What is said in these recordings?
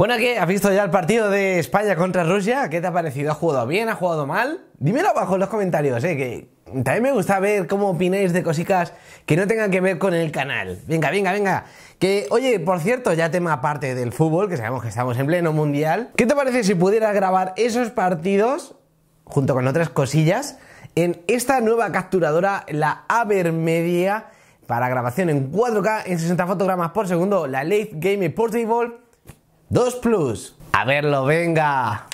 Bueno, ¿qué? ¿Has visto ya el partido de España contra Rusia? ¿Qué te ha parecido? ¿Ha jugado bien? ¿Ha jugado mal? Dímelo abajo en los comentarios, ¿eh? Que también me gusta ver cómo opináis de cositas que no tengan que ver con el canal. Venga, venga, venga. Que, oye, por cierto, ya tema aparte del fútbol, que sabemos que estamos en pleno mundial. ¿Qué te parece si pudiera grabar esos partidos, junto con otras cosillas, en esta nueva capturadora, la Avermedia, para grabación en 4K en 60 fotogramas por segundo, la Late Game Portable? 2 Plus. A verlo, venga.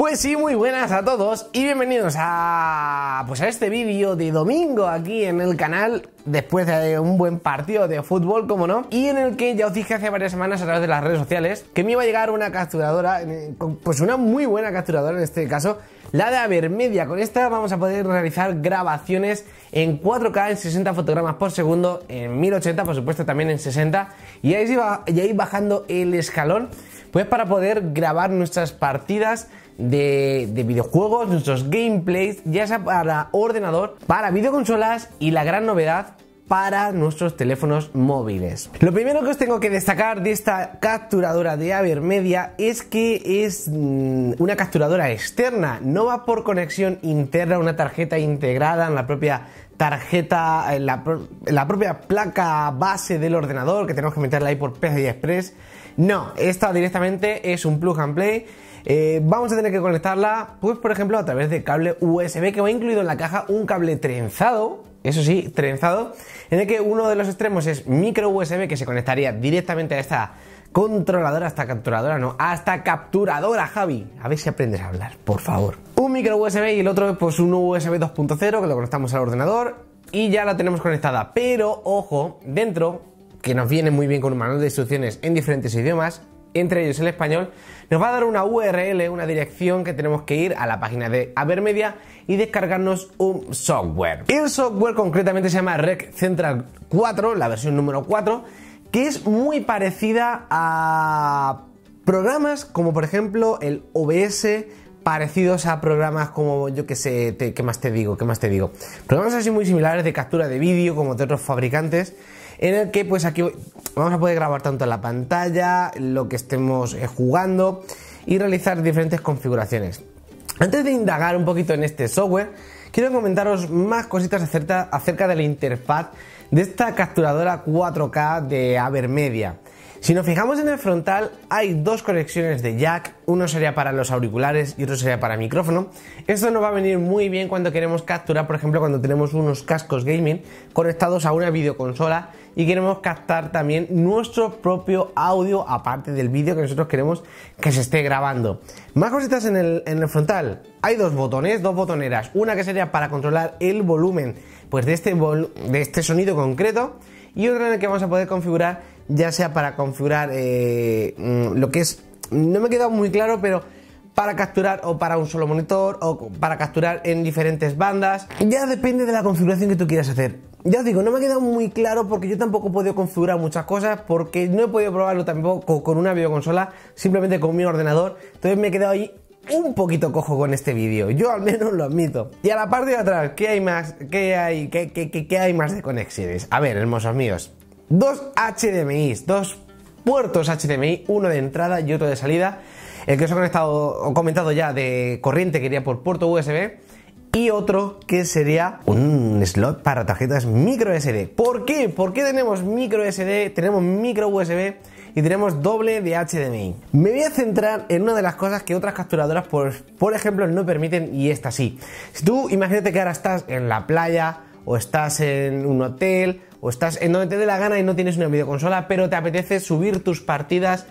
Pues sí, muy buenas a todos y bienvenidos a pues a este vídeo de domingo aquí en el canal después de un buen partido de fútbol, como no, y en el que ya os dije hace varias semanas a través de las redes sociales que me iba a llegar una capturadora, eh, pues una muy buena capturadora en este caso, la de Avermedia. Con esta vamos a poder realizar grabaciones en 4K en 60 fotogramas por segundo, en 1080 por supuesto también en 60 y ahí, y ahí bajando el escalón pues para poder grabar nuestras partidas de, videojuegos, nuestros gameplays, ya sea para ordenador, para videoconsolas y la gran novedad para nuestros teléfonos móviles. Lo primero que os tengo que destacar de esta capturadora de Avermedia es que es mm, una capturadora externa, no va por conexión interna, una tarjeta integrada en la propia tarjeta, la, en la propia placa base del ordenador que tenemos que meterla ahí por PCI Express. No, esta directamente es un plug and play eh, vamos a tener que conectarla, pues por ejemplo, a través de cable USB que va incluido en la caja un cable trenzado, eso sí, trenzado, en el que uno de los extremos es micro USB que se conectaría directamente a esta controladora, hasta capturadora, no, hasta capturadora, Javi. A ver si aprendes a hablar, por favor. Un micro USB y el otro, pues un USB 2.0 que lo conectamos al ordenador y ya la tenemos conectada. Pero ojo, dentro, que nos viene muy bien con un manual de instrucciones en diferentes idiomas, entre ellos el español, nos va a dar una URL, una dirección que tenemos que ir a la página de Avermedia y descargarnos un software. el software concretamente se llama Rec Central 4, la versión número 4, que es muy parecida a programas como por ejemplo el OBS parecidos a programas como yo que sé, qué más te digo, qué más te digo. Programas así muy similares de captura de vídeo como de otros fabricantes en el que pues aquí vamos a poder grabar tanto la pantalla, lo que estemos eh, jugando y realizar diferentes configuraciones. Antes de indagar un poquito en este software, quiero comentaros más cositas acerca, acerca de la interfaz de esta capturadora 4K de Avermedia. Si nos fijamos en el frontal, hay dos conexiones de jack, uno sería para los auriculares y otro sería para micrófono. Esto nos va a venir muy bien cuando queremos capturar, por ejemplo, cuando tenemos unos cascos gaming conectados a una videoconsola y queremos captar también nuestro propio audio aparte del vídeo que nosotros queremos que se esté grabando. Más cositas en el, frontal. Hay dos botones, dos botoneras. Una que sería para controlar el volumen pues de, este de este sonido concreto y otra en la que vamos a poder configurar ya sea para configurar eh, mm, lo que es, no me quedado muy claro, pero para capturar o para un solo monitor o para capturar en diferentes bandas. Ya depende de la configuración que tú quieras hacer. Ya os digo, no me ha quedado muy claro porque yo tampoco he podido configurar muchas cosas porque no he podido probarlo tampoco con una videoconsola, simplemente con mi ordenador. Entonces me he quedado ahí un poquito cojo con este vídeo, yo al menos lo admito. Y a la parte de atrás, ¿qué hay más? ¿Qué hay? ¿Qué, qué, qué hay más de conexiones? A ver, hermosos míos. Dos HDMI, dos puertos HDMI, uno de entrada y otro de salida. El que os he comentado ya de corriente que iría por puerto USB. Y otro que sería un slot para tarjetas micro SD. ¿Por qué? ¿Por qué tenemos micro SD, tenemos micro USB y tenemos doble de HDMI? Me voy a centrar en una de las cosas que otras capturadoras, por, por ejemplo, no permiten y esta sí. Si tú imagínate que ahora estás en la playa o estás en un hotel o estás en donde te dé la gana y no tienes una videoconsola, pero te apetece subir tus partidas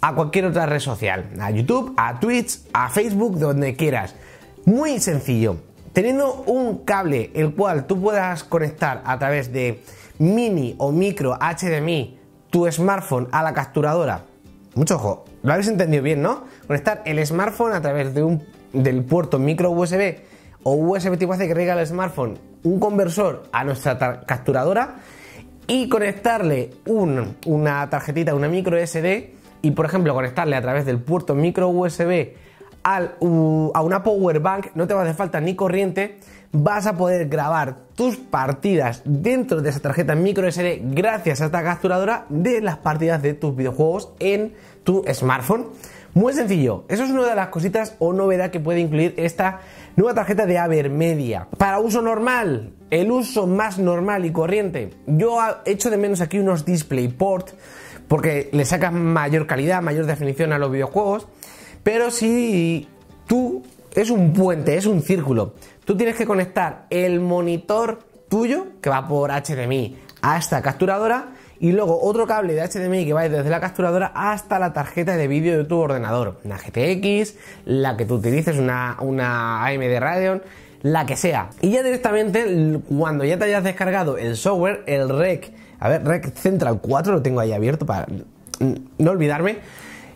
a cualquier otra red social, a YouTube, a Twitch, a Facebook, donde quieras. Muy sencillo. Teniendo un cable el cual tú puedas conectar a través de mini o micro HDMI tu smartphone a la capturadora. Mucho ojo, lo habéis entendido bien, ¿no? Conectar el smartphone a través de un, del puerto micro USB o USB tipo C que rega el smartphone, un conversor a nuestra capturadora y conectarle una tarjetita, una micro SD y por ejemplo conectarle a través del puerto micro USB a una power bank, no te va a hacer falta ni corriente, vas a poder grabar tus partidas dentro de esa tarjeta micro SD gracias a esta capturadora de las partidas de tus videojuegos en tu smartphone. Muy sencillo, eso es una de las cositas o novedad que puede incluir esta Nueva tarjeta de Media. Para uso normal, el uso más normal y corriente. Yo echo de menos aquí unos DisplayPort porque le sacas mayor calidad, mayor definición a los videojuegos. Pero si tú es un puente, es un círculo, tú tienes que conectar el monitor tuyo, que va por HDMI, a esta capturadora y luego otro cable de HDMI que va desde la capturadora hasta la tarjeta de vídeo de tu ordenador, una GTX, la que tú utilices, una, una AMD Radeon, la que sea. Y ya directamente, cuando ya te hayas descargado el software, el REC, a ver, REC Central 4, lo tengo ahí abierto para no olvidarme,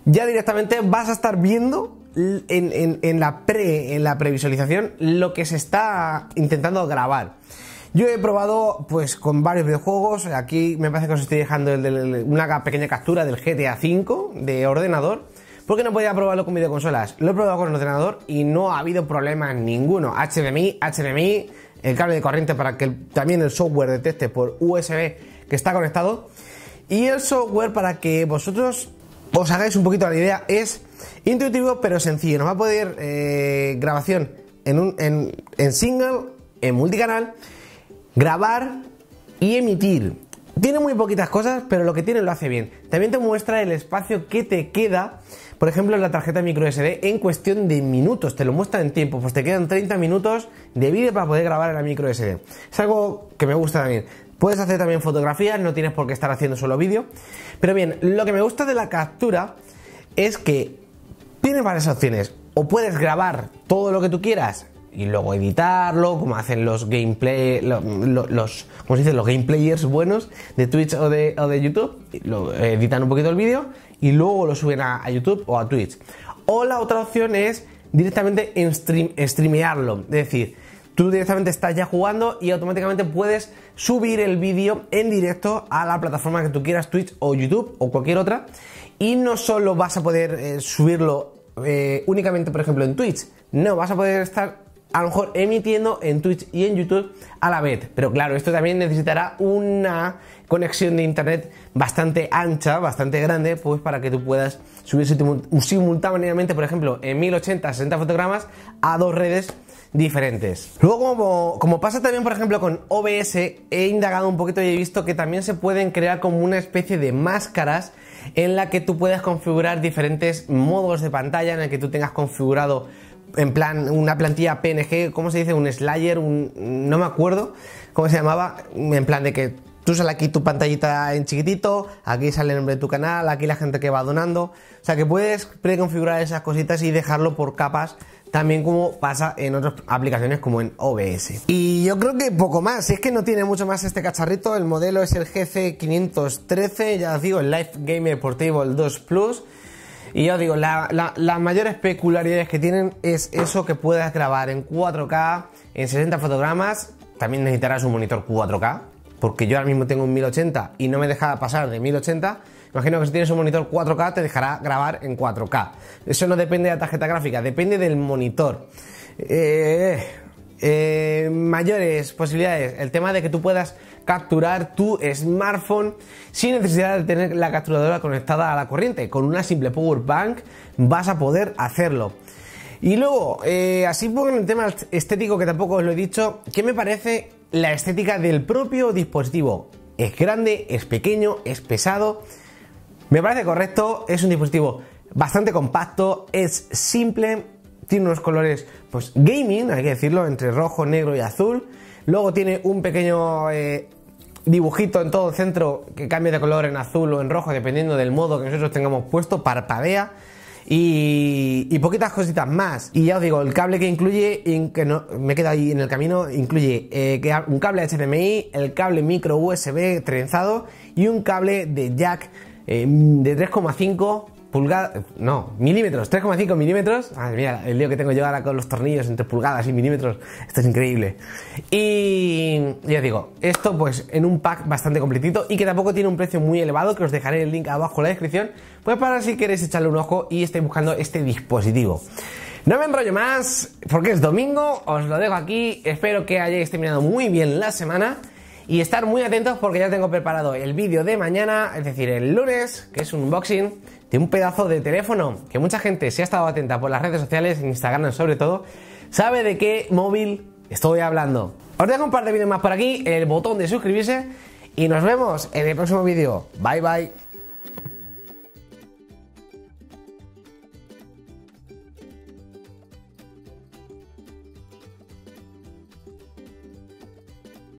ya directamente vas a estar viendo la pre, en la previsualización lo que se está intentando grabar. Yo he probado pues con varios videojuegos, aquí me parece que os estoy dejando una pequeña captura del GTA V de ordenador, porque no podía probarlo con videoconsolas. Lo he probado con ordenador y no ha habido problemas ninguno. HDMI, HDMI, el cable de corriente para que también el software detecte por USB que está conectado. Y el software para que vosotros os hagáis un poquito la idea es intuitivo pero sencillo. Nos va a poder eh, grabación en single, en multicanal grabar y emitir. Tiene muy poquitas cosas, pero lo que tiene lo hace bien. También te muestra el espacio que te queda, por ejemplo, en la tarjeta micro SD en cuestión de minutos. Te lo muestra en tiempo, pues te quedan 30 minutos de vídeo para poder grabar en la micro SD. Es algo que me gusta también. Puedes hacer también fotografías, no tienes por qué estar haciendo solo vídeo. Pero bien, lo que me gusta de la captura es que tiene varias opciones. O puedes grabar todo lo que tú quieras y luego editarlo, como hacen los gameplay, los, ¿cómo se Los gameplayers buenos de Twitch o de, YouTube, editan un poquito el vídeo y luego lo suben a, YouTube o a Twitch. O la otra opción es directamente en stream, streamearlo, es decir, tú directamente estás ya jugando y automáticamente puedes subir el vídeo en directo a la plataforma que tú quieras, Twitch o YouTube o cualquier otra. Y no solo vas a poder eh, subirlo eh, únicamente, por ejemplo, en Twitch, no, vas a poder estar a lo mejor emitiendo en Twitch y en YouTube a la vez. Pero claro, esto también necesitará una conexión de internet bastante ancha, bastante grande, pues para que tú puedas subir simultáneamente, por ejemplo, en 1080 60 fotogramas a dos redes diferentes. Luego, como, como, pasa también, por ejemplo, con OBS, he indagado un poquito y he visto que también se pueden crear como una especie de máscaras en la que tú puedes configurar diferentes modos de pantalla, en el que tú tengas configurado en plan una plantilla PNG, ¿cómo se dice? Un slayer, un, no me acuerdo cómo se llamaba, en plan de que tú sale aquí tu pantallita en chiquitito, aquí sale el nombre de tu canal, aquí la gente que va donando, o sea que puedes preconfigurar esas cositas y dejarlo por capas también como pasa en otras aplicaciones como en OBS. Y yo creo que poco más, es que no tiene mucho más este cacharrito, el modelo es el GC513, ya os digo, el Live Gamer Portable 2 Plus. Y ya os digo, las mayores peculiaridades que tienen es eso que puedes grabar en 4K, en 60 fotogramas, también necesitarás un monitor 4K, porque yo ahora mismo tengo un 1080 y no me deja pasar de 1080 Imagino que si tienes un monitor 4K te dejará grabar en 4K. Eso no depende de la tarjeta gráfica, depende del monitor. Eh, eh, mayores posibilidades, el tema de que tú puedas capturar tu smartphone sin necesidad de tener la capturadora conectada a la corriente. Con una simple power bank vas a poder hacerlo. Y luego, eh, así por el tema estético que tampoco os lo he dicho, ¿qué me parece la estética del propio dispositivo? Es grande, es pequeño, es pesado. Me parece correcto, es un dispositivo bastante compacto, es simple, tiene unos colores pues, gaming, hay que decirlo, entre rojo, negro y azul. Luego tiene un pequeño eh, dibujito en todo el centro que cambia de color en azul o en rojo dependiendo del modo que nosotros tengamos puesto, parpadea. Y, poquitas cositas más. Y ya os digo, el cable que incluye, que me queda ahí en el camino, incluye eh, un cable HDMI, el cable micro USB trenzado y un cable de jack eh, de 3,5 pulgadas, no, milímetros, 3,5 milímetros. el lío que tengo yo ahora con los tornillos entre pulgadas y milímetros, esto es increíble. Y ya digo, esto pues en un pack bastante completito y que tampoco tiene un precio muy elevado, que os dejaré el link abajo en la descripción, pues para si queréis echarle un ojo y estáis buscando este dispositivo. No me enrollo más, porque es domingo, os lo dejo aquí, espero que hayáis terminado muy bien la semana y estar muy atentos porque ya tengo preparado el vídeo de mañana, es decir, el lunes, que es un unboxing de un pedazo de teléfono que mucha gente, si ha estado atenta por las redes sociales, Instagram sobre todo, sabe de qué móvil estoy hablando. Os dejo un par de vídeos más por aquí, el botón de suscribirse y nos vemos en el próximo vídeo. Bye bye.